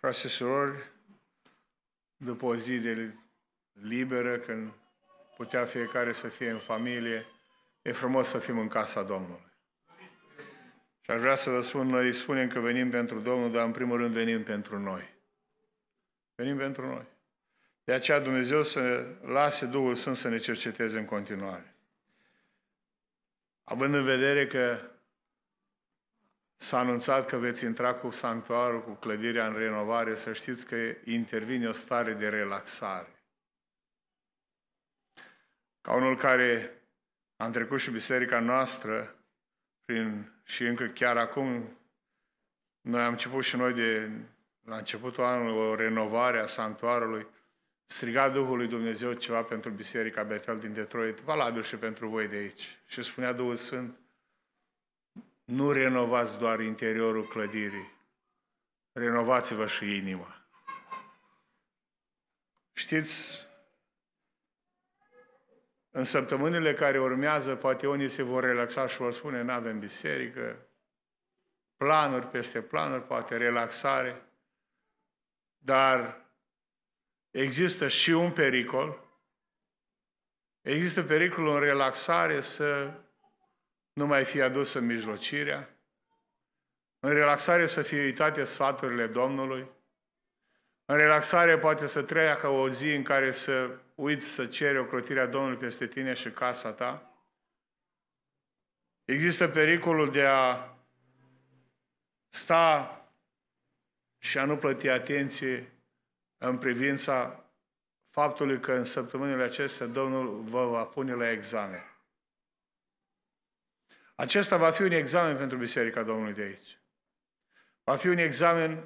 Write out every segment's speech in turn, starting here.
Frate și surori, după o zi de liberă, când putea fiecare să fie în familie, e frumos să fim în casa Domnului. Și aș vrea să vă spun, noi spunem că venim pentru Domnul, dar în primul rând venim pentru noi. Venim pentru noi. De aceea Dumnezeu să lase Duhul Sfânt să ne cerceteze în continuare. Având în vedere că S-a anunțat că veți intra cu sanctuarul, cu clădirea în renovare, să știți că intervine o stare de relaxare. Ca unul care a trecut și biserica noastră prin, și încă chiar acum noi am început și noi de la începutul anului o renovare a sanctuarului, striga Duhul Dumnezeu ceva pentru Biserica Betel din Detroit, valabil și pentru voi de aici. Și spunea Duhul Sfânt, nu renovați doar interiorul clădirii, renovați-vă și inima. Știți, în săptămânile care urmează, poate unii se vor relaxa și vor spune, nu avem biserică, planuri peste planuri, poate relaxare, dar există și un pericol. Există pericolul în relaxare să nu mai fi adusă mijlocirea, în relaxare să fie uitate sfaturile Domnului, în relaxare poate să treia ca o zi în care să uiți să ceri ocrotirea Domnului peste tine și casa ta. Există pericolul de a sta și a nu plăti atenție în privința faptului că în săptămânile acestea Domnul vă va pune la examen. Acesta va fi un examen pentru Biserica Domnului de aici. Va fi un examen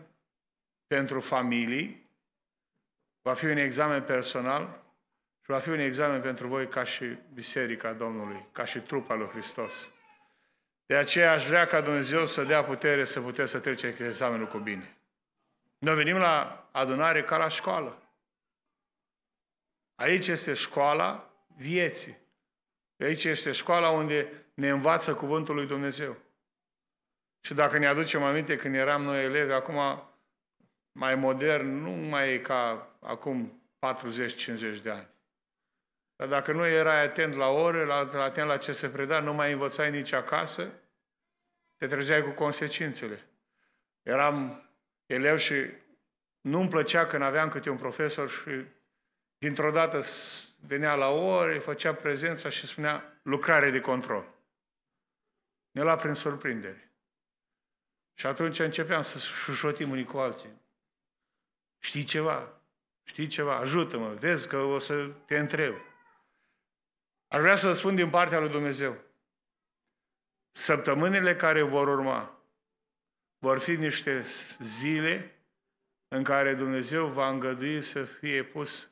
pentru familii, va fi un examen personal și va fi un examen pentru voi ca și Biserica Domnului, ca și trupa lui Hristos. De aceea aș vrea ca Dumnezeu să dea putere să puteți să treceți examenul cu bine. Noi venim la adunare ca la școală. Aici este școala vieții. Aici este școala unde ne învață cuvântul lui Dumnezeu. Și dacă ne aducem aminte când eram noi elevi, acum mai modern, nu mai e ca acum 40-50 de ani. Dar dacă nu erai atent la ore, la, atent la ce se preda, nu mai învățai nici acasă, te trezeai cu consecințele. Eram elev și nu-mi plăcea când aveam câte un profesor și dintr-o dată venea la ore, făcea prezența și spunea lucrare de control. Ne lua prin surprindere. Și atunci începeam să șușotim unii cu alții. Știi ceva? Știi ceva? Ajută-mă, vezi că o să te întreb. Ar vrea să spun din partea lui Dumnezeu. Săptămânile care vor urma vor fi niște zile în care Dumnezeu va îngădui să fie pus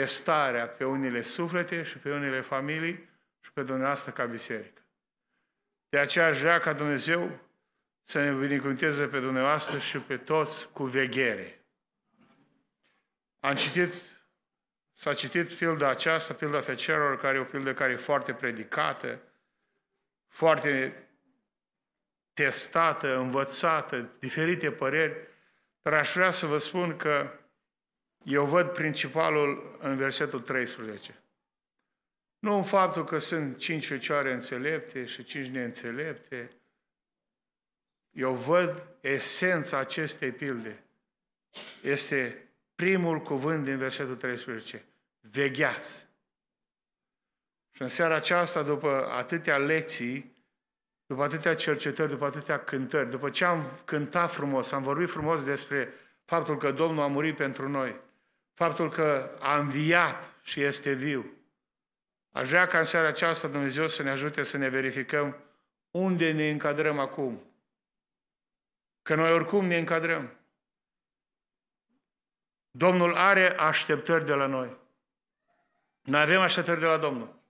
testarea pe unele suflete și pe unele familii și pe dumneavoastră ca biserică. De aceea aș vrea ca Dumnezeu să ne binecuvânteze pe dumneavoastră și pe toți cu veghere. Am citit, s-a citit pilda aceasta, pilda fecerilor, care e o pildă care e foarte predicată, foarte testată, învățată, diferite păreri, dar aș vrea să vă spun că eu văd principalul în versetul 13. Nu în faptul că sunt cinci fecioare înțelepte și cinci neînțelepte. Eu văd esența acestei pilde. Este primul cuvânt din versetul 13. Vegheați! Și în seara aceasta, după atâtea lecții, după atâtea cercetări, după atâtea cântări, după ce am cântat frumos, am vorbit frumos despre faptul că Domnul a murit pentru noi, faptul că a înviat și este viu. Aș vrea ca în seara aceasta Dumnezeu să ne ajute să ne verificăm unde ne încadrăm acum. Că noi oricum ne încadrăm. Domnul are așteptări de la noi. Noi avem așteptări de la Domnul.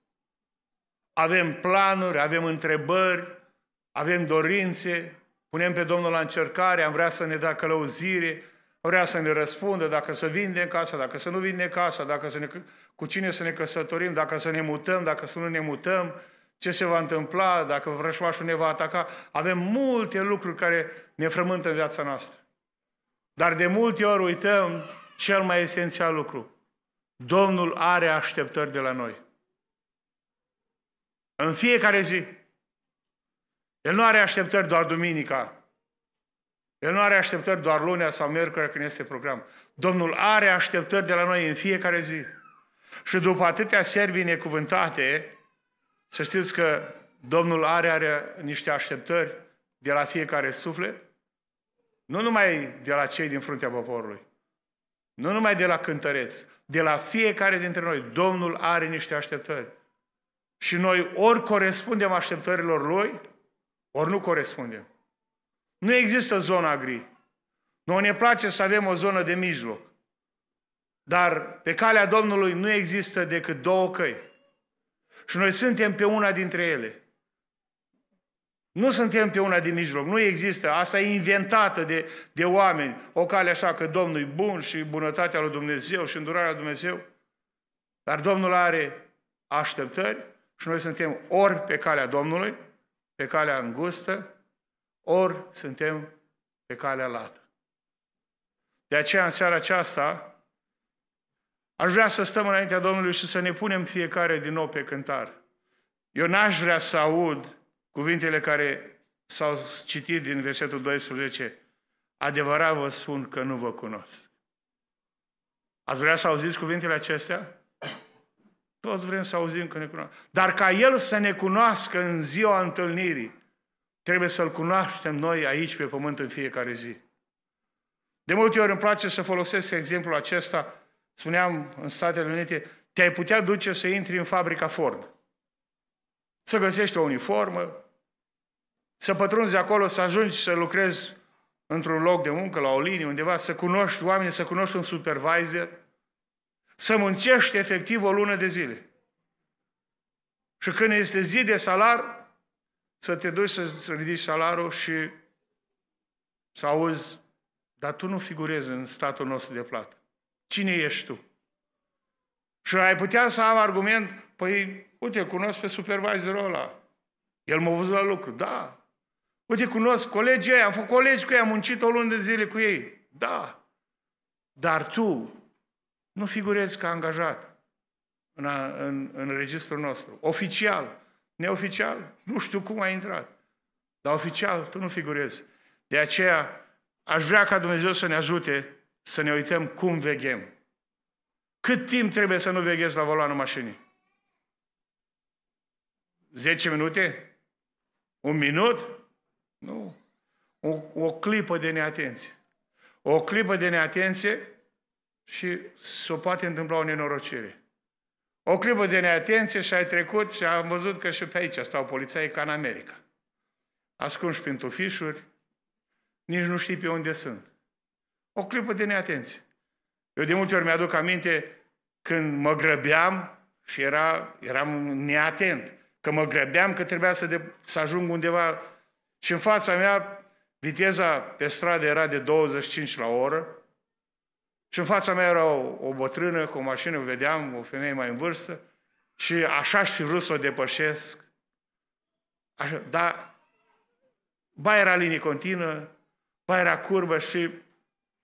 Avem planuri, avem întrebări, avem dorințe, punem pe Domnul la încercare, am vrea să ne dea călăuzire, vrea să ne răspundă dacă să vindem casa, dacă să nu vindem casa, dacă să ne, cu cine să ne căsătorim, dacă să ne mutăm, dacă să nu ne mutăm, ce se va întâmpla, dacă vrășmașul ne va ataca. Avem multe lucruri care ne frământă în viața noastră. Dar de multe ori uităm cel mai esențial lucru. Domnul are așteptări de la noi. În fiecare zi. El nu are așteptări doar duminica, el nu are așteptări doar lunea sau miercuri când este program. Domnul are așteptări de la noi în fiecare zi. Și după atâtea serbi necuvântate, să știți că Domnul are, are niște așteptări de la fiecare suflet, nu numai de la cei din fruntea poporului, nu numai de la cântăreți, de la fiecare dintre noi. Domnul are niște așteptări. Și noi ori corespundem așteptărilor Lui, ori nu corespundem. Nu există zona gri. Noi ne place să avem o zonă de mijloc. Dar pe calea Domnului nu există decât două căi. Și noi suntem pe una dintre ele. Nu suntem pe una din mijloc, nu există. Asta e inventată de, de oameni. O cale așa că Domnul e bun și bunătatea lui Dumnezeu și îndurarea lui Dumnezeu. Dar Domnul are așteptări și noi suntem ori pe calea Domnului, pe calea îngustă, ori suntem pe calea lată. De aceea, în seara aceasta, aș vrea să stăm înaintea Domnului și să ne punem fiecare din nou pe cântar. Eu n-aș vrea să aud cuvintele care s-au citit din versetul 12. Adevărat vă spun că nu vă cunosc. Ați vrea să auziți cuvintele acestea? Toți vrem să auzim că ne cunoaște. Dar ca El să ne cunoască în ziua întâlnirii, Trebuie să-L cunoaștem noi aici pe pământ în fiecare zi. De multe ori îmi place să folosesc exemplul acesta. Spuneam în Statele Unite, te-ai putea duce să intri în fabrica Ford. Să găsești o uniformă, să pătrunzi acolo, să ajungi să lucrezi într-un loc de muncă, la o linie, undeva, să cunoști oameni, să cunoști un supervisor, să muncești efectiv o lună de zile. Și când este zi de salar, să te duci să ridici salarul și să auzi, dar tu nu figurezi în statul nostru de plată. Cine ești tu? Și ai putea să am argument, păi, uite, cunosc pe supervisorul ăla. El m-a văzut la lucru. Da. Uite, cunosc colegii ei, am făcut colegi cu ei, am muncit o lună de zile cu ei. Da. Dar tu nu figurezi ca angajat în, în, în registrul nostru, oficial. Neoficial, nu știu cum a intrat. Dar oficial, tu nu figurezi. De aceea, aș vrea ca Dumnezeu să ne ajute să ne uităm cum veghem. Cât timp trebuie să nu veghezi la volanul mașinii? 10 minute? Un minut? Nu. O, o clipă de neatenție. O clipă de neatenție și se s-o poate întâmpla o nenorocire. O clipă de neatenție și ai trecut și am văzut că și pe aici stau polițai ca în America. Ascunși prin tufișuri, nici nu știi pe unde sunt. O clipă de neatenție. Eu de multe ori mi-aduc aminte când mă grăbeam și era, eram neatent. Că mă grăbeam că trebuia să, de, să ajung undeva și în fața mea viteza pe stradă era de 25 la oră, și în fața mea era o, o bătrână cu o mașină, vedeam, o femeie mai în vârstă, și așa aș fi vrut să o depășesc. Așa, dar ba era linie continuă, ba era curbă și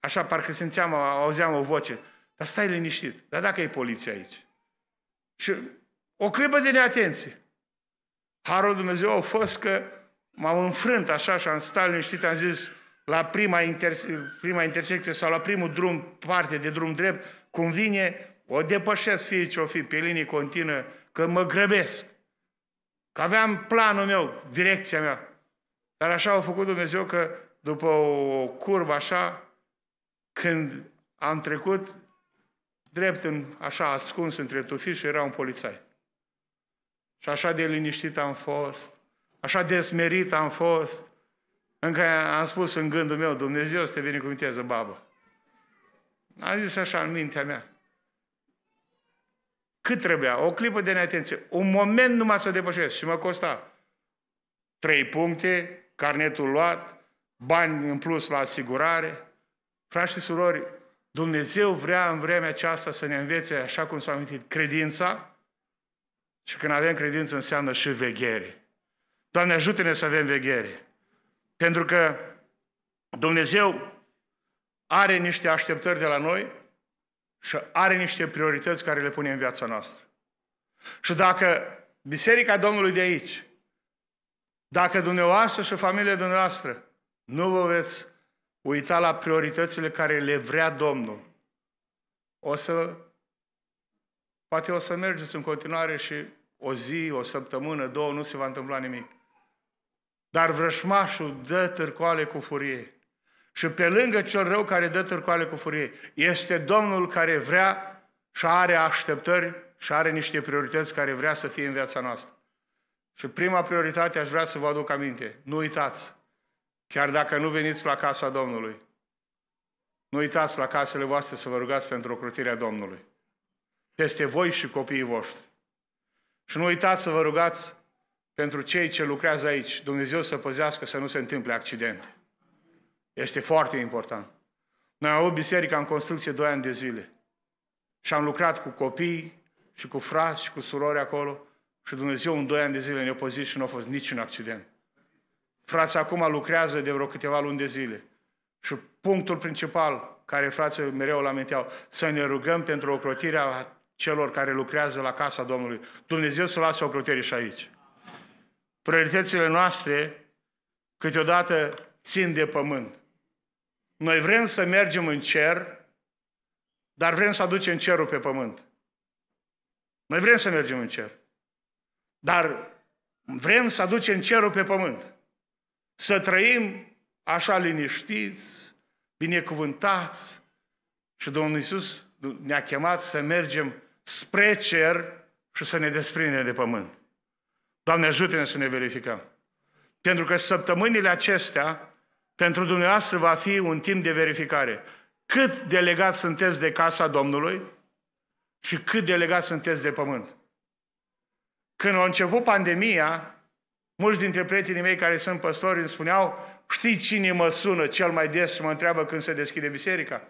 așa parcă simțeam, auzeam o voce. Dar stai liniștit, dar dacă e poliția aici? Și o clipă de neatenție. Harul Dumnezeu a fost că m-am înfrânt așa și am stat liniștit, am zis, la prima, interse- prima intersecție sau la primul drum, parte de drum drept, cum vine, o depășesc fie ce-o fi pe linie continuă, că mă grăbesc. Că aveam planul meu, direcția mea. Dar așa a făcut Dumnezeu că după o curbă așa, când am trecut, drept în, așa ascuns între tufișe, era un polițai. Și așa de liniștit am fost, așa de smerit am fost, încă am spus în gândul meu, Dumnezeu să te binecuvintează, babă. Am zis așa în mintea mea. Cât trebuia? O clipă de neatenție. Un moment numai să o depășesc și mă costa trei puncte, carnetul luat, bani în plus la asigurare. Frați și surori, Dumnezeu vrea în vremea aceasta să ne învețe, așa cum s-a amintit, credința și când avem credință înseamnă și veghere. Doamne, ajută-ne să avem veghere. Pentru că Dumnezeu are niște așteptări de la noi și are niște priorități care le pune în viața noastră. Și dacă Biserica Domnului de aici, dacă dumneavoastră și familia dumneavoastră nu vă veți uita la prioritățile care le vrea Domnul, o să, poate o să mergeți în continuare și o zi, o săptămână, două, nu se va întâmpla nimic. Dar vrășmașul dă târcoale cu furie. Și pe lângă cel rău care dă târcoale cu furie, este Domnul care vrea și are așteptări și are niște priorități care vrea să fie în viața noastră. Și prima prioritate aș vrea să vă aduc aminte. Nu uitați, chiar dacă nu veniți la casa Domnului, nu uitați la casele voastre să vă rugați pentru ocrutirea Domnului. Peste voi și copiii voștri. Și nu uitați să vă rugați pentru cei ce lucrează aici, Dumnezeu să păzească să nu se întâmple accidente. Este foarte important. Noi am avut biserica în construcție doi ani de zile și am lucrat cu copii și cu frați și cu surori acolo și Dumnezeu în doi ani de zile ne-a păzit și nu a fost niciun accident. Frații acum lucrează de vreo câteva luni de zile și punctul principal care frații mereu lamenteau, să ne rugăm pentru ocrotirea celor care lucrează la casa Domnului. Dumnezeu să lasă ocrotire și aici prioritățile noastre câteodată țin de pământ. Noi vrem să mergem în cer, dar vrem să aducem cerul pe pământ. Noi vrem să mergem în cer, dar vrem să aducem cerul pe pământ. Să trăim așa liniștiți, binecuvântați și Domnul Iisus ne-a chemat să mergem spre cer și să ne desprindem de pământ. Doamne, ajută-ne să ne verificăm. Pentru că săptămânile acestea, pentru dumneavoastră, va fi un timp de verificare. Cât de legat sunteți de casa Domnului și cât de legat sunteți de pământ. Când a început pandemia, mulți dintre prietenii mei care sunt păstori îmi spuneau, știi cine mă sună cel mai des și mă întreabă când se deschide biserica?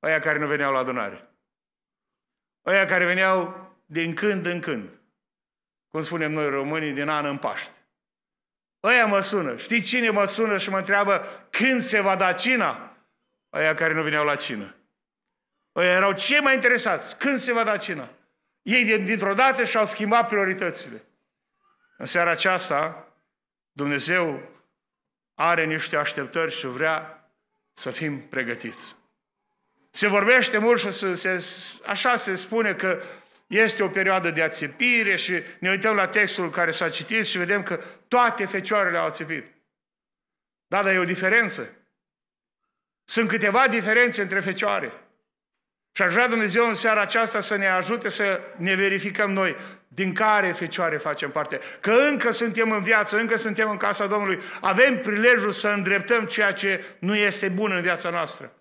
Aia care nu veneau la adunare. Aia care veneau din când în când cum spunem noi românii, din an în Paște. Ăia mă sună. Știi cine mă sună și mă întreabă când se va da cina? Ăia care nu vineau la cină. Ăia erau cei mai interesați. Când se va da cina? Ei dintr-o dată și-au schimbat prioritățile. În seara aceasta, Dumnezeu are niște așteptări și vrea să fim pregătiți. Se vorbește mult și se, se, așa se spune că este o perioadă de ațepire și ne uităm la textul care s-a citit și vedem că toate fecioarele au ațepit. Da, dar e o diferență. Sunt câteva diferențe între fecioare. Și aș vrea Dumnezeu în seara aceasta să ne ajute să ne verificăm noi din care fecioare facem parte. Că încă suntem în viață, încă suntem în casa Domnului. Avem prilejul să îndreptăm ceea ce nu este bun în viața noastră.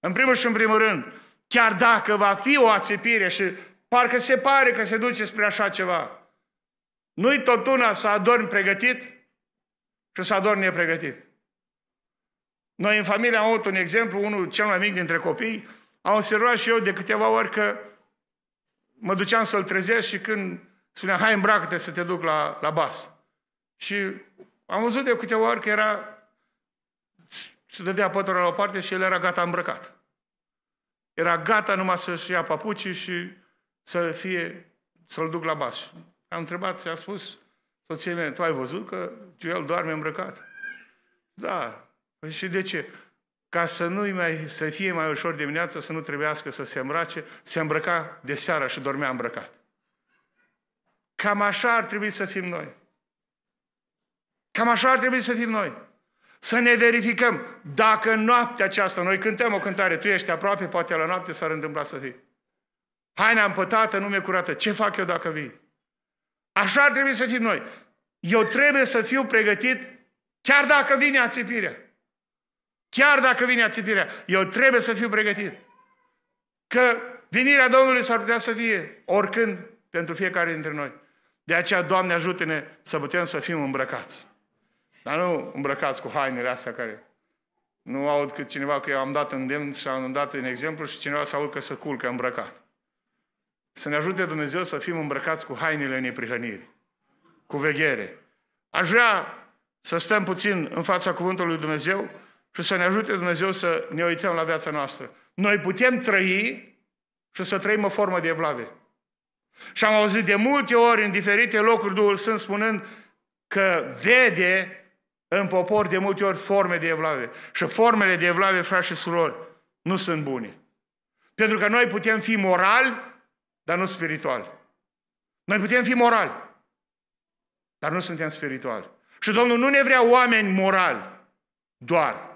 În primul și în primul rând, chiar dacă va fi o ațepire și Parcă se pare că se duce spre așa ceva. Nu-i tot una să adormi pregătit și să adormi nepregătit. Noi în familie am avut un exemplu, unul cel mai mic dintre copii, am observat și eu de câteva ori că mă duceam să-l trezesc și când spunea, hai îmbracă-te să te duc la, la bas. Și am văzut de câteva ori că era, se dădea pătura la o parte și el era gata îmbrăcat. Era gata numai să-și ia papucii și să fie, să-l duc la baș. Am întrebat și a spus, soției mele, tu ai văzut că Joel doarme îmbrăcat? Da. Păi și de ce? Ca să nu mai, să fie mai ușor dimineața, să nu trebuiască să se îmbrace, se îmbrăca de seara și dormea îmbrăcat. Cam așa ar trebui să fim noi. Cam așa ar trebui să fim noi. Să ne verificăm dacă noaptea aceasta, noi cântăm o cântare, tu ești aproape, poate la noapte s-ar întâmpla să fii haina împătată, nume curată. Ce fac eu dacă vii? Așa ar trebui să fim noi. Eu trebuie să fiu pregătit chiar dacă vine ațipirea. Chiar dacă vine ațipirea. Eu trebuie să fiu pregătit. Că venirea Domnului s-ar putea să fie oricând pentru fiecare dintre noi. De aceea, Doamne, ajută-ne să putem să fim îmbrăcați. Dar nu îmbrăcați cu hainele astea care nu aud că cineva că eu am dat îndemn și am dat în exemplu și cineva să aud că se culcă îmbrăcat. Să ne ajute Dumnezeu să fim îmbrăcați cu hainele neprihănirii, cu veghere. Aș vrea să stăm puțin în fața Cuvântului lui Dumnezeu și să ne ajute Dumnezeu să ne uităm la viața noastră. Noi putem trăi și să trăim o formă de evlavie. Și am auzit de multe ori în diferite locuri Duhul Sfânt spunând că vede în popor de multe ori forme de evlave. Și formele de evlave, frați și surori, nu sunt bune. Pentru că noi putem fi morali dar nu spirituali. Noi putem fi morali, dar nu suntem spirituali. Și Domnul nu ne vrea oameni morali doar.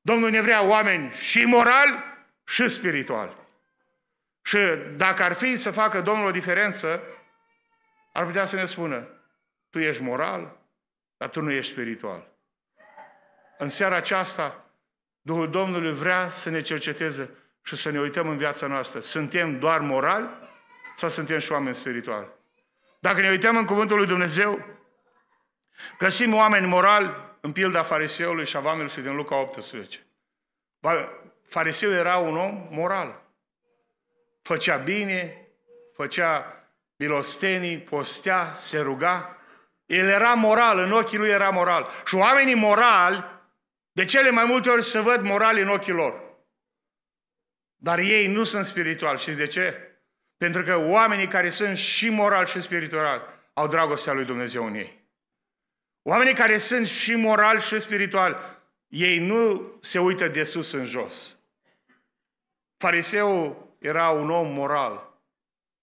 Domnul ne vrea oameni și morali și spirituali. Și dacă ar fi să facă Domnul o diferență, ar putea să ne spună, tu ești moral, dar tu nu ești spiritual. În seara aceasta, Duhul Domnului vrea să ne cerceteze și să ne uităm în viața noastră. Suntem doar morali sau suntem și oameni spirituali? Dacă ne uităm în Cuvântul lui Dumnezeu, găsim oameni morali în pilda fariseului și a vamelui din Luca 18. Fariseul era un om moral. Făcea bine, făcea milostenii, postea, se ruga. El era moral, în ochii lui era moral. Și oamenii morali, de cele mai multe ori se văd morali în ochii lor. Dar ei nu sunt spirituali. Și de ce? Pentru că oamenii care sunt și moral și spiritual au dragostea lui Dumnezeu în ei. Oamenii care sunt și moral și spiritual, ei nu se uită de sus în jos. Fariseul era un om moral,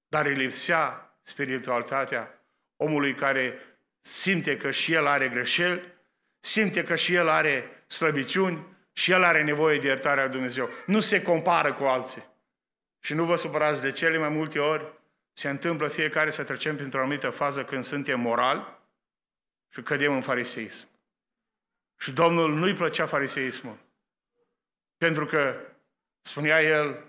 dar îi lipsea spiritualitatea omului care simte că și el are greșeli, simte că și el are slăbiciuni și el are nevoie de iertarea Dumnezeu. Nu se compară cu alții. Și nu vă supărați de cele mai multe ori se întâmplă fiecare să trecem printr-o anumită fază când suntem moral și cădem în fariseism. Și Domnul nu-i plăcea fariseismul. Pentru că spunea el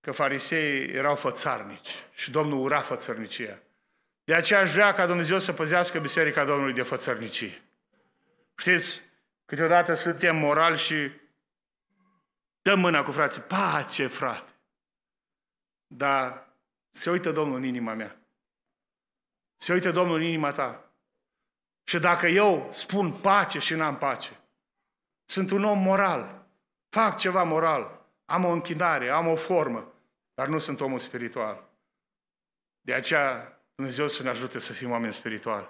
că fariseii erau fățarnici și Domnul ura fățărnicia. De aceea aș vrea ca Dumnezeu să păzească Biserica Domnului de fățărnicie. Știți, câteodată suntem morali și dăm mâna cu frații. Pace, frate! Dar se uită Domnul în inima mea. Se uită Domnul în inima ta. Și dacă eu spun pace și n-am pace, sunt un om moral, fac ceva moral, am o închinare, am o formă, dar nu sunt omul spiritual. De aceea Dumnezeu să ne ajute să fim oameni spirituali.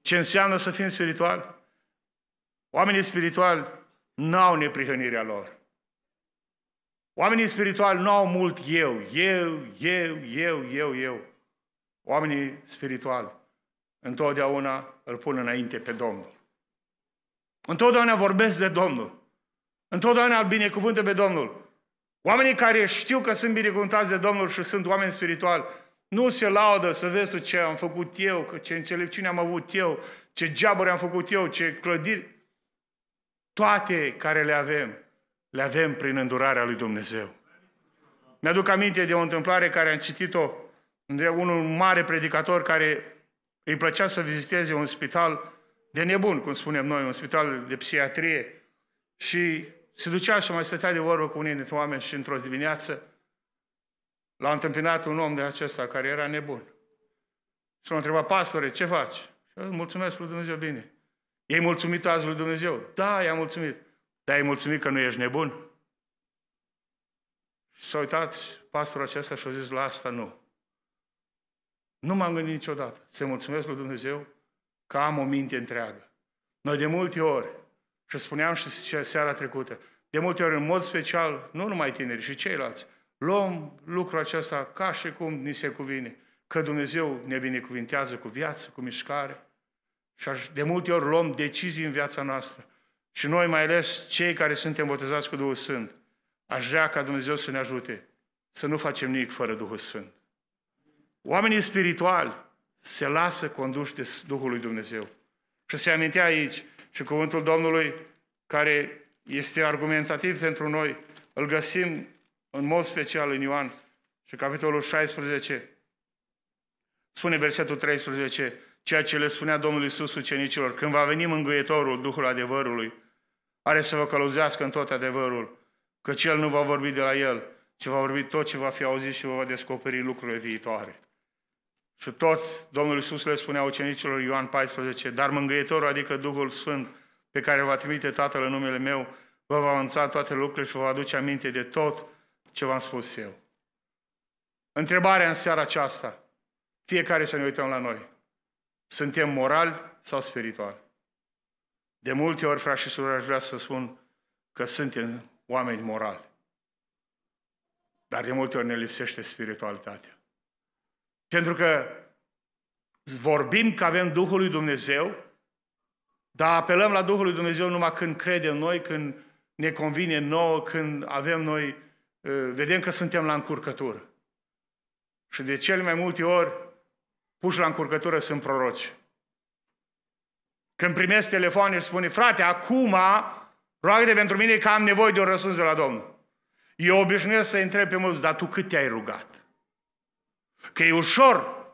Ce înseamnă să fim spirituali? Oamenii spirituali n-au neprihănirea lor. Oamenii spirituali nu au mult eu, eu, eu, eu, eu, eu. Oamenii spirituali întotdeauna îl pun înainte pe Domnul. Întotdeauna vorbesc de Domnul. Întotdeauna îl binecuvântă pe Domnul. Oamenii care știu că sunt binecuvântați de Domnul și sunt oameni spirituali, nu se laudă să vezi tu ce am făcut eu, ce înțelepciune am avut eu, ce geaburi am făcut eu, ce clădiri. Toate care le avem le avem prin îndurarea lui Dumnezeu. Mi-aduc aminte de o întâmplare care am citit-o de unul mare predicator care îi plăcea să viziteze un spital de nebun, cum spunem noi, un spital de psihiatrie. Și se ducea și mai stătea de vorbă cu unii dintre oameni și într-o dimineață l-a întâmpinat un om de acesta care era nebun. Și l-a întrebat, pastore, ce faci? Și mulțumesc lui Dumnezeu bine. Ei mulțumit azi lui Dumnezeu? Da, i-am mulțumit. Te-ai mulțumit că nu ești nebun? Și s-a uitat pastorul acesta și a zis, la asta nu. Nu m-am gândit niciodată. Să mulțumesc lui Dumnezeu că am o minte întreagă. Noi de multe ori, și spuneam și seara trecută, de multe ori, în mod special, nu numai tineri, și ceilalți, luăm lucrul acesta ca și cum ni se cuvine, că Dumnezeu ne binecuvintează cu viață, cu mișcare. Și de multe ori luăm decizii în viața noastră și noi, mai ales cei care suntem botezați cu Duhul Sfânt, aș vrea ca Dumnezeu să ne ajute să nu facem nimic fără Duhul Sfânt. Oamenii spirituali se lasă conduși de Duhul lui Dumnezeu. Și se amintea aici și cuvântul Domnului care este argumentativ pentru noi, îl găsim în mod special în Ioan și capitolul 16. Spune versetul 13, ceea ce le spunea Domnul Iisus ucenicilor, când va veni mângâietorul, Duhul adevărului, are să vă călăuzească în tot adevărul, că El nu va vorbi de la El, ci va vorbi tot ce va fi auzit și vă va descoperi lucrurile viitoare. Și tot Domnul Iisus le spunea ucenicilor Ioan 14, dar mângâietorul, adică Duhul Sfânt, pe care va trimite Tatăl în numele meu, vă va anunța toate lucrurile și vă va aduce aminte de tot ce v-am spus eu. Întrebarea în seara aceasta, fiecare să ne uităm la noi. Suntem morali sau spirituali? De multe ori, frați și surori, aș vrea să spun că suntem oameni morali. Dar de multe ori ne lipsește spiritualitatea. Pentru că vorbim că avem Duhul lui Dumnezeu, dar apelăm la Duhul lui Dumnezeu numai când credem noi, când ne convine nouă, când avem noi, ă, vedem că suntem la încurcătură. Și de cele mai multe ori, puși la încurcătură sunt proroci când primesc telefonul, și spune, frate, acum roagă de pentru mine că am nevoie de un răspuns de la Domnul. Eu obișnuiesc să întreb pe mulți, dar tu cât te-ai rugat? Că e ușor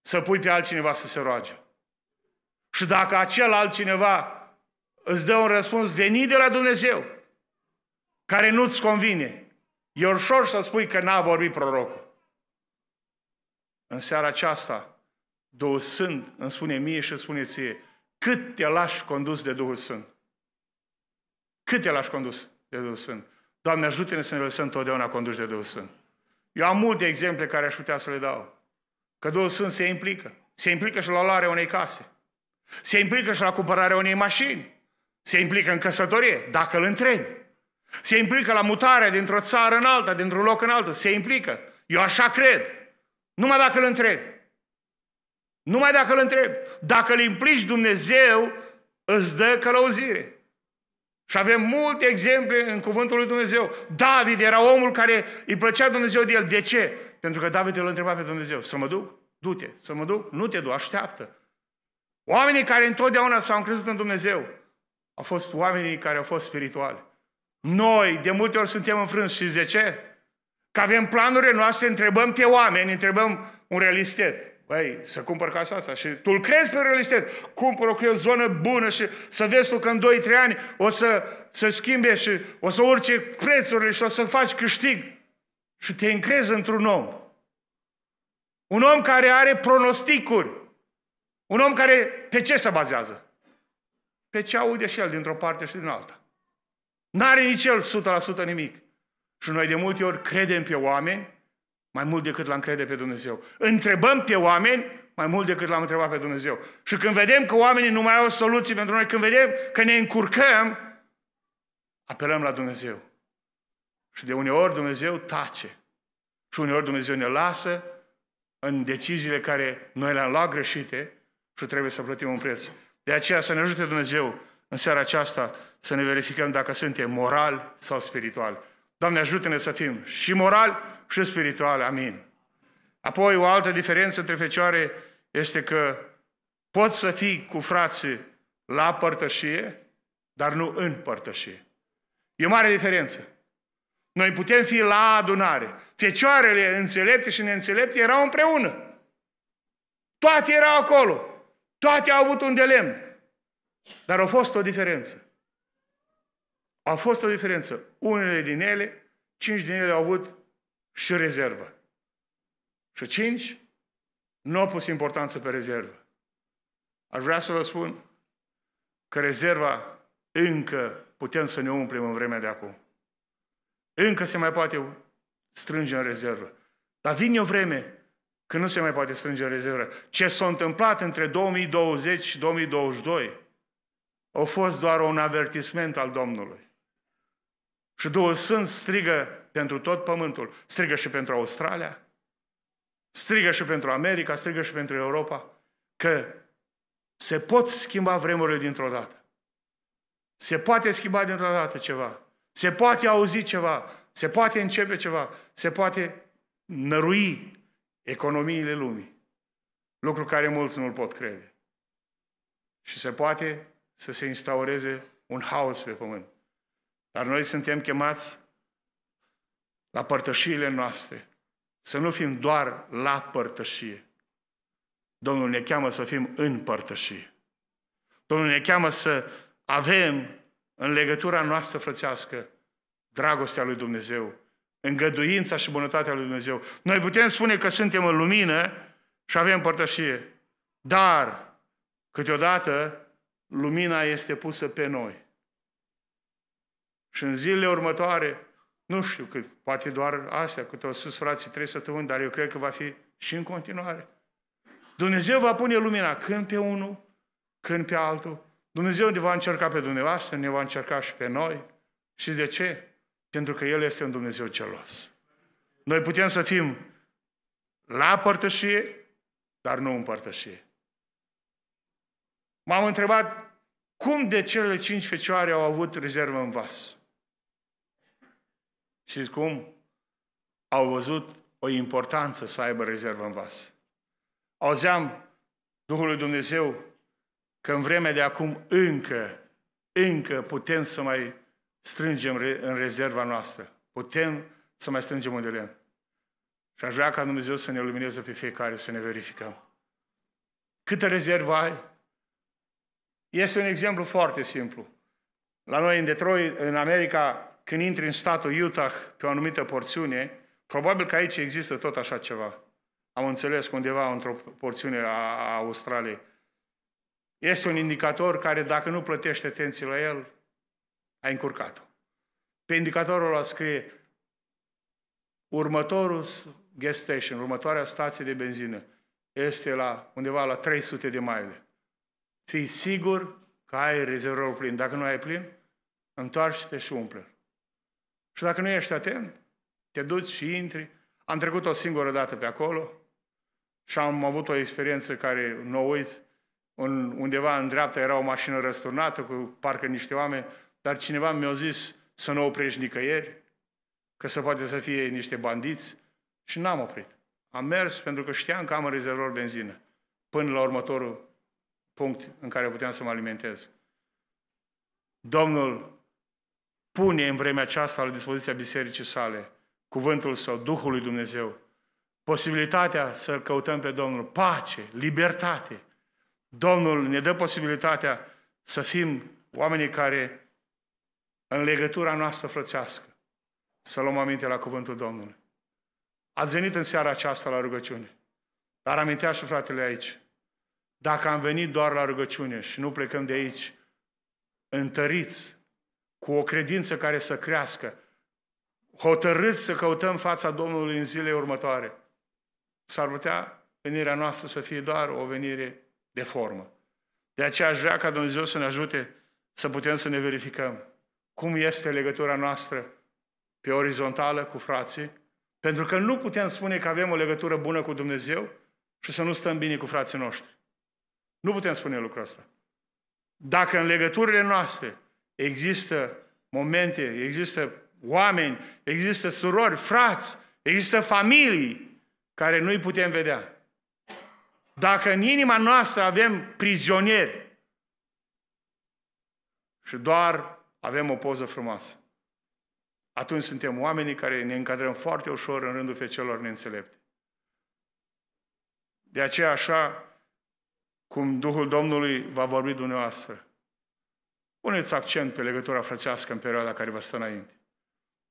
să pui pe altcineva să se roage. Și dacă acel altcineva îți dă un răspuns venit de la Dumnezeu, care nu-ți convine, e ușor să spui că n-a vorbit prorocul. În seara aceasta, Duhul Sfânt îmi spune mie și îmi spune ție, cât te lași condus de Duhul Sfânt? Cât te lași condus de Duhul Sfânt? Doamne, ajută-ne să ne lăsăm întotdeauna conduși de Duhul Sfânt. Eu am multe exemple care aș putea să le dau. Că Duhul Sfânt se implică. Se implică și la luarea unei case. Se implică și la cumpărarea unei mașini. Se implică în căsătorie, dacă îl întrebi. Se implică la mutarea dintr-o țară în alta, dintr-un loc în altul. Se implică. Eu așa cred. Numai dacă îl întrebi. Numai dacă îl întreb, Dacă îl implici Dumnezeu, îți dă călăuzire. Și avem multe exemple în cuvântul lui Dumnezeu. David era omul care îi plăcea Dumnezeu de el. De ce? Pentru că David îl întreba pe Dumnezeu. Să mă duc? Du-te. Să mă duc? Nu te du. Așteaptă. Oamenii care întotdeauna s-au încrezut în Dumnezeu au fost oamenii care au fost spirituali. Noi, de multe ori, suntem înfrânți. Știți de ce? Că avem planurile noastre, întrebăm pe oameni, întrebăm un realistet. Băi, să cumpăr casa asta și tu îl crezi pe realități. Cumpăr-o că e o zonă bună și să vezi tu că în 2-3 ani o să se schimbe și o să urce prețurile și o să faci câștig. Și te încrezi într-un om. Un om care are pronosticuri. Un om care pe ce se bazează? Pe ce aude și el dintr-o parte și din alta. N-are nici el 100% nimic. Și noi de multe ori credem pe oameni mai mult decât l-am crede pe Dumnezeu. Întrebăm pe oameni mai mult decât l-am întrebat pe Dumnezeu. Și când vedem că oamenii nu mai au soluții pentru noi, când vedem că ne încurcăm, apelăm la Dumnezeu. Și de uneori Dumnezeu tace. Și uneori Dumnezeu ne lasă în deciziile care noi le-am luat greșite și trebuie să plătim un preț. De aceea să ne ajute Dumnezeu în seara aceasta să ne verificăm dacă suntem moral sau spiritual. Doamne, ajută-ne să fim și moral și spiritual. Amin. Apoi, o altă diferență între fecioare este că poți să fii cu frații la părtășie, dar nu în părtășie. E o mare diferență. Noi putem fi la adunare. Fecioarele înțelepte și neînțelepte erau împreună. Toate erau acolo. Toate au avut un de lemn. Dar a fost o diferență. A fost o diferență. Unele din ele, cinci din ele au avut și rezervă. Și cinci nu au pus importanță pe rezervă. Aș vrea să vă spun că rezerva încă putem să ne umplem în vremea de acum. Încă se mai poate strânge în rezervă. Dar vine o vreme când nu se mai poate strânge în rezervă. Ce s-a întâmplat între 2020 și 2022 a fost doar un avertisment al Domnului. Și Duhul Sfânt strigă pentru tot pământul. Strigă și pentru Australia, strigă și pentru America, strigă și pentru Europa, că se pot schimba vremurile dintr-o dată. Se poate schimba dintr-o dată ceva. Se poate auzi ceva. Se poate începe ceva. Se poate nărui economiile lumii. Lucru care mulți nu-l pot crede. Și se poate să se instaureze un haos pe pământ. Dar noi suntem chemați la părtășiile noastre. Să nu fim doar la părtășie. Domnul ne cheamă să fim în părtășie. Domnul ne cheamă să avem în legătura noastră frățească dragostea lui Dumnezeu, îngăduința și bunătatea lui Dumnezeu. Noi putem spune că suntem în lumină și avem părtășie, dar câteodată lumina este pusă pe noi. Și în zilele următoare, nu știu cât, poate doar astea, câte au sus frații trei săptămâni, dar eu cred că va fi și în continuare. Dumnezeu va pune lumina când pe unul, când pe altul. Dumnezeu ne va încerca pe dumneavoastră, ne va încerca și pe noi. Și de ce? Pentru că El este un Dumnezeu celos. Noi putem să fim la părtășie, dar nu în părtășie. M-am întrebat cum de cele cinci fecioare au avut rezervă în vas. Și cum? Au văzut o importanță să aibă rezervă în vas. Auzeam Duhului Dumnezeu că în vremea de acum încă, încă putem să mai strângem în rezerva noastră. Putem să mai strângem unde lemn. Și aș vrea ca Dumnezeu să ne lumineze pe fiecare, să ne verificăm. Câtă rezervă ai? Este un exemplu foarte simplu. La noi, în Detroit, în America, când intri în statul Utah pe o anumită porțiune, probabil că aici există tot așa ceva. Am înțeles undeva într-o porțiune a, Australiei. Este un indicator care, dacă nu plătești atenție la el, ai încurcat-o. Pe indicatorul ăla scrie următorul gas station, următoarea stație de benzină este la undeva la 300 de maile. Fii sigur că ai rezervorul plin. Dacă nu ai plin, întoarce-te și umple și dacă nu ești atent, te duci și intri. Am trecut o singură dată pe acolo și am avut o experiență care nu o uit. Un, undeva în dreapta era o mașină răsturnată cu parcă niște oameni, dar cineva mi-a zis să nu oprești nicăieri, că se poate să fie niște bandiți și n-am oprit. Am mers pentru că știam că am în rezervor benzină până la următorul punct în care puteam să mă alimentez. Domnul pune în vremea aceasta la dispoziția bisericii sale cuvântul său, Duhul lui Dumnezeu, posibilitatea să căutăm pe Domnul, pace, libertate. Domnul ne dă posibilitatea să fim oamenii care, în legătura noastră frățească, să luăm aminte la cuvântul Domnului. Ați venit în seara aceasta la rugăciune, dar amintea și fratele aici, dacă am venit doar la rugăciune și nu plecăm de aici, întăriți cu o credință care să crească, hotărâți să căutăm fața Domnului în zilele următoare, s-ar putea venirea noastră să fie doar o venire de formă. De aceea aș vrea ca Dumnezeu să ne ajute să putem să ne verificăm cum este legătura noastră pe orizontală cu frații, pentru că nu putem spune că avem o legătură bună cu Dumnezeu și să nu stăm bine cu frații noștri. Nu putem spune lucrul ăsta. Dacă în legăturile noastre Există momente, există oameni, există surori, frați, există familii care nu-i putem vedea. Dacă în inima noastră avem prizonieri și doar avem o poză frumoasă, atunci suntem oamenii care ne încadrăm foarte ușor în rândul fecelor neînțelepte. De aceea așa cum Duhul Domnului va vorbi dumneavoastră, Puneți accent pe legătura frățească în perioada care vă stă înainte.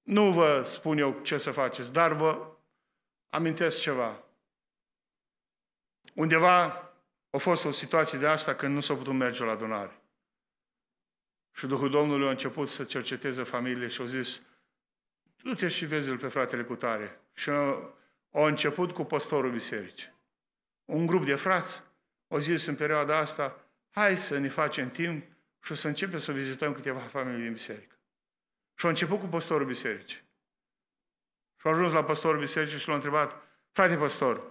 Nu vă spun eu ce să faceți, dar vă amintesc ceva. Undeva a fost o situație de asta când nu s-a putut merge la adunare. Și Duhul Domnului a început să cerceteze familie și a zis, du-te și vezi pe fratele cu tare. Și a început cu păstorul bisericii. Un grup de frați au zis în perioada asta, hai să ne facem timp și o să începem să vizităm câteva familii din biserică. Și a început cu pastorul bisericii. Și a ajuns la pastorul bisericii și l-a întrebat, frate pastor,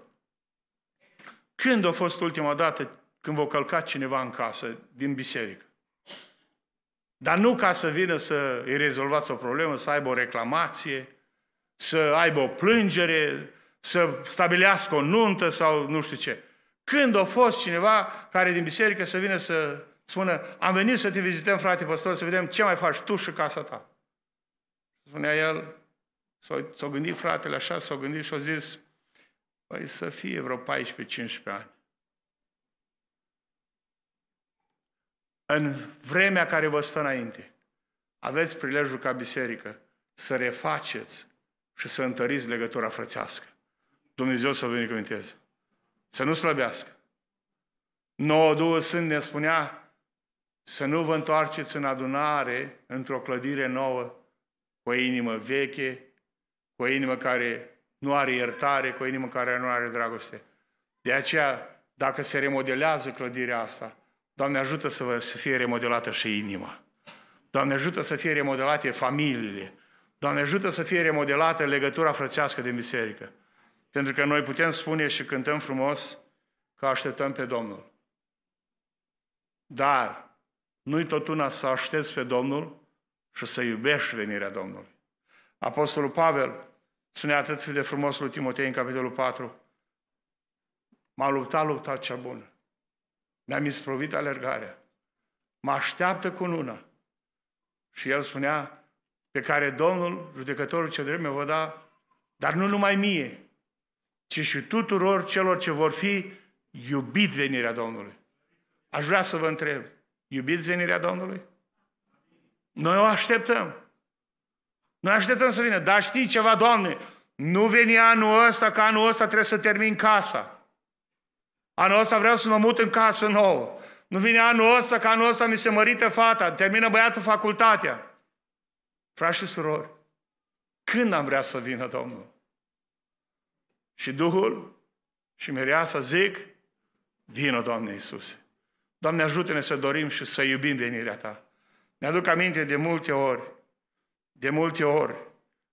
când a fost ultima dată când v-a călcat cineva în casă din biserică? Dar nu ca să vină să îi rezolvați o problemă, să aibă o reclamație, să aibă o plângere, să stabilească o nuntă sau nu știu ce. Când a fost cineva care din biserică să vină să spune, am venit să te vizităm, frate păstor, să vedem ce mai faci tu și casa ta. Spunea el, s-a, s gândit fratele așa, s-a gândit și a zis, păi să fie vreo 14-15 ani. În vremea care vă stă înainte, aveți prilejul ca biserică să refaceți și să întăriți legătura frățească. Dumnezeu să vă binecuvânteze. Să nu slăbească. Nouă două Sfânt ne spunea să nu vă întoarceți în adunare, într-o clădire nouă, cu o inimă veche, cu o inimă care nu are iertare, cu o inimă care nu are dragoste. De aceea, dacă se remodelează clădirea asta, Doamne ajută să, vă, să fie remodelată și inima. Doamne ajută să fie remodelate familiile. Doamne ajută să fie remodelată legătura frățească din biserică. Pentru că noi putem spune și cântăm frumos că așteptăm pe Domnul. Dar nu-i tot una să aștepți pe Domnul și să iubești venirea Domnului. Apostolul Pavel spune atât de frumos lui Timotei în capitolul 4, m-a luptat lupta cea bună, mi-am misprovit alergarea, mă așteaptă cu luna. Și el spunea, pe care Domnul, judecătorul ce drept, mi va da, dar nu numai mie, ci și tuturor celor ce vor fi iubit venirea Domnului. Aș vrea să vă întreb, Iubiți venirea Domnului? Noi o așteptăm. Noi așteptăm să vină. Dar știi ceva, Doamne? Nu veni anul ăsta, că anul ăsta trebuie să termin casa. Anul ăsta vreau să mă mut în casă nouă. Nu vine anul ăsta, că anul ăsta mi se mărită fata, termină băiatul facultatea. Frați și surori, când am vrea să vină Domnul? Și Duhul și Mireasa zic, vină Doamne Iisuse. Doamne, ajută-ne să dorim și să iubim venirea Ta. Mi-aduc aminte de multe ori, de multe ori,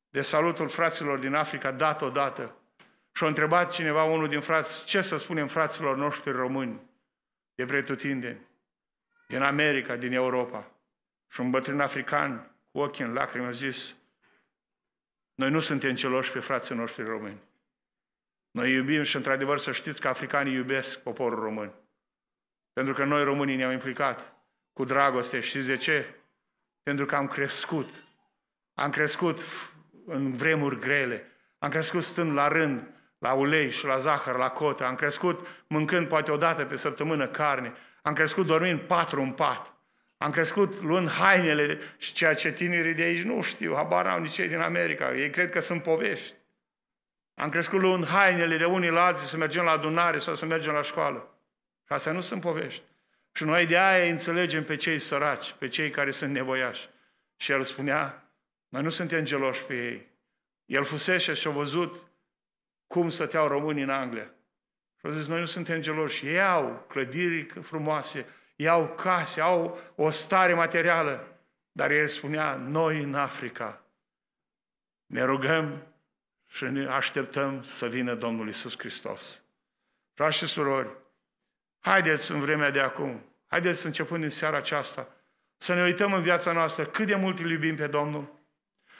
de salutul fraților din Africa dat odată și a întrebat cineva, unul din frați, ce să spunem fraților noștri români de pretutindeni, din America, din Europa. Și un bătrân african, cu ochii în lacrimi, a zis, noi nu suntem celoși pe frații noștri români. Noi iubim și, într-adevăr, să știți că africanii iubesc poporul român. Pentru că noi românii ne-am implicat cu dragoste. și de ce? Pentru că am crescut. Am crescut în vremuri grele. Am crescut stând la rând, la ulei și la zahăr, la cotă. Am crescut mâncând poate o dată pe săptămână carne. Am crescut dormind patru în pat. Am crescut luând hainele și ceea ce tinerii de aici nu știu, habar n au nici cei din America. Ei cred că sunt povești. Am crescut luând hainele de unii la alții să mergem la adunare sau să mergem la școală. Ca să nu sunt povești. Și noi de aia înțelegem pe cei săraci, pe cei care sunt nevoiași. Și el spunea, noi nu suntem geloși pe ei. El fusese și a văzut cum stăteau românii în Anglia. Și a zis, noi nu suntem geloși. Ei au clădiri frumoase, au case, au o stare materială. Dar el spunea, noi în Africa ne rugăm și ne așteptăm să vină Domnul Isus Hristos. Frați și surori, Haideți în vremea de acum, haideți începând din seara aceasta, să ne uităm în viața noastră cât de mult îl iubim pe Domnul.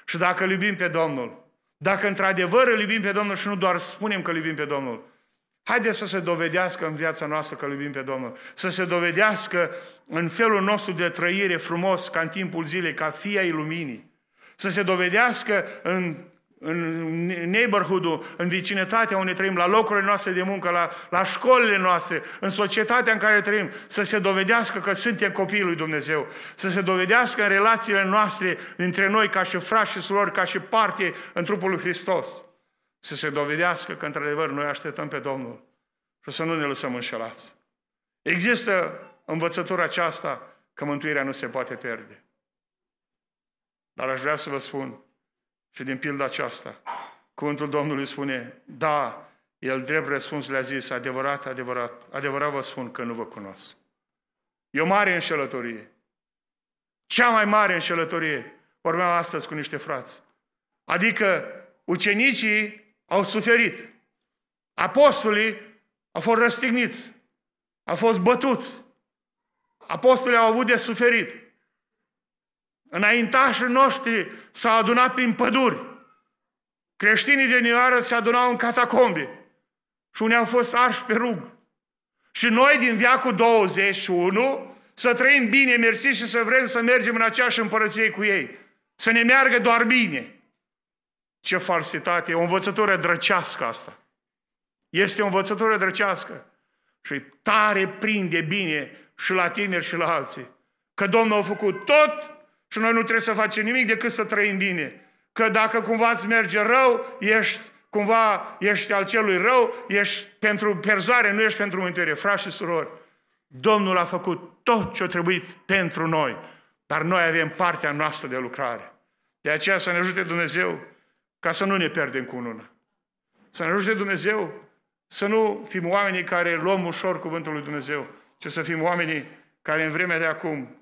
Și dacă îl iubim pe Domnul, dacă într-adevăr îl iubim pe Domnul și nu doar spunem că îl iubim pe Domnul, haideți să se dovedească în viața noastră că îl iubim pe Domnul, să se dovedească în felul nostru de trăire frumos, ca în timpul zilei, ca fia ai luminii, să se dovedească în în neighborhood în vicinătatea unde trăim, la locurile noastre de muncă, la, la școlile noastre, în societatea în care trăim, să se dovedească că suntem copiii lui Dumnezeu, să se dovedească în relațiile noastre între noi ca și frați și surori, ca și parte în trupul lui Hristos, să se dovedească că într-adevăr noi așteptăm pe Domnul și să nu ne lăsăm înșelați. Există învățătura aceasta că mântuirea nu se poate pierde. Dar aș vrea să vă spun și din pilda aceasta, cuvântul Domnului spune, da, el drept răspuns le-a zis, adevărat, adevărat, adevărat vă spun că nu vă cunosc. E o mare înșelătorie. Cea mai mare înșelătorie. Vorbeam astăzi cu niște frați. Adică ucenicii au suferit. Apostolii au fost răstigniți. Au fost bătuți. Apostolii au avut de suferit. Înaintașii noștri s-au adunat prin păduri. Creștinii de Nioară se adunau în catacombe și unii au fost arși pe rug. Și noi din viacul 21 să trăim bine, mersi și să vrem să mergem în aceeași împărăție cu ei. Să ne meargă doar bine. Ce falsitate! E o învățătură drăcească asta. Este o învățătură drăcească. Și tare prinde bine și la tineri și la alții. Că Domnul a făcut tot și noi nu trebuie să facem nimic decât să trăim bine. Că dacă cumva îți merge rău, ești cumva ești al celui rău, ești pentru perzare, nu ești pentru mântuire. Frați și surori, Domnul a făcut tot ce a trebuit pentru noi, dar noi avem partea noastră de lucrare. De aceea să ne ajute Dumnezeu ca să nu ne pierdem cu unul. Să ne ajute Dumnezeu să nu fim oamenii care luăm ușor cuvântul lui Dumnezeu, ci să fim oamenii care în vremea de acum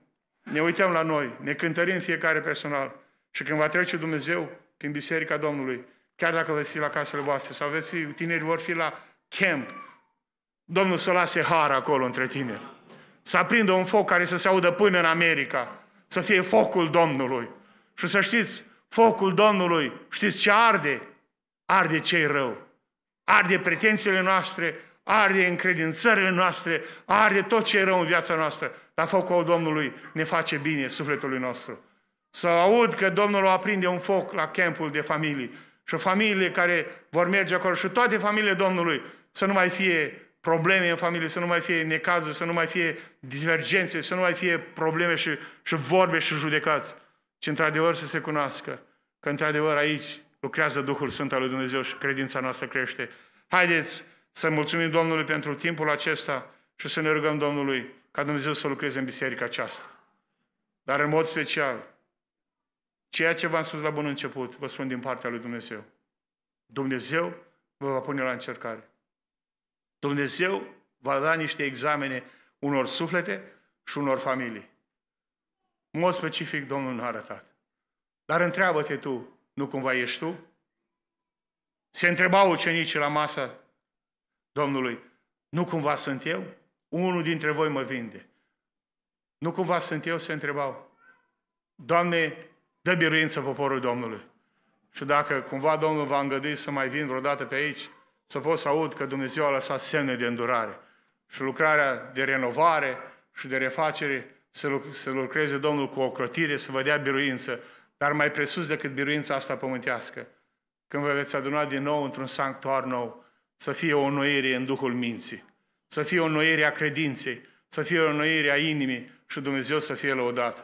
ne uităm la noi, ne cântărim fiecare personal. Și când va trece Dumnezeu prin Biserica Domnului, chiar dacă veți fi la casele voastre sau veți fi, tineri vor fi la camp, Domnul să lase har acolo între tineri. Să aprindă un foc care să se audă până în America. Să fie focul Domnului. Și să știți, focul Domnului, știți ce arde? Arde cei rău. Arde pretențiile noastre, are în noastre, are tot ce e rău în viața noastră, dar focul Domnului ne face bine sufletului nostru. Să aud că Domnul aprinde un foc la campul de familii și familiile care vor merge acolo și toate familiile Domnului să nu mai fie probleme în familie, să nu mai fie necazuri, să nu mai fie divergențe, să nu mai fie probleme și, și vorbe și judecăți, ci într-adevăr să se cunoască că într-adevăr aici lucrează Duhul Sfânt al lui Dumnezeu și credința noastră crește. Haideți să mulțumim Domnului pentru timpul acesta și să ne rugăm Domnului ca Dumnezeu să lucreze în biserica aceasta. Dar în mod special, ceea ce v-am spus la bun început, vă spun din partea lui Dumnezeu. Dumnezeu vă va pune la încercare. Dumnezeu va da niște examene unor suflete și unor familii. În mod specific, Domnul nu a arătat. Dar întreabă-te tu, nu cumva ești tu? Se întrebau ucenicii la masa Domnului, nu cumva sunt eu? Unul dintre voi mă vinde. Nu cumva sunt eu? Se întrebau. Doamne, dă biruință poporul Domnului. Și dacă cumva Domnul va îngădui să mai vin vreodată pe aici, să pot să aud că Dumnezeu a lăsat semne de îndurare și lucrarea de renovare și de refacere să, să lucreze Domnul cu o crotire, să vă dea biruință, dar mai presus decât biruința asta pământească. Când vă veți aduna din nou într-un sanctuar nou, să fie o noire în Duhul minții, să fie o noire a credinței, să fie o noire a inimii și Dumnezeu să fie lăudat.